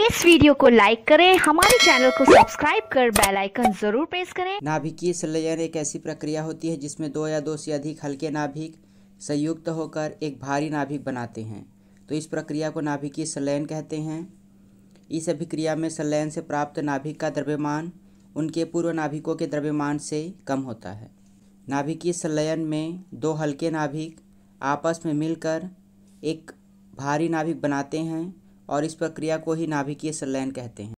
इस वीडियो को लाइक करें हमारे चैनल को सब्सक्राइब कर बेल आइकन जरूर प्रेस करें नाभिकीय संलयन एक ऐसी प्रक्रिया होती है जिसमें दो या दो से अधिक हल्के नाभिक संयुक्त होकर एक भारी नाभिक बनाते हैं तो इस प्रक्रिया को नाभिकीय संलयन कहते हैं इस अभिक्रिया में संलयन से प्राप्त नाभिक का द्रव्यमान उनके पूर्व नाभिकों के द्रव्यमान से कम होता है नाभिकीय संलयन में दो हल्के नाभिक आपस में मिलकर एक भारी नाभिक बनाते हैं और इस प्रक्रिया को ही नाभिकीय संलयन कहते हैं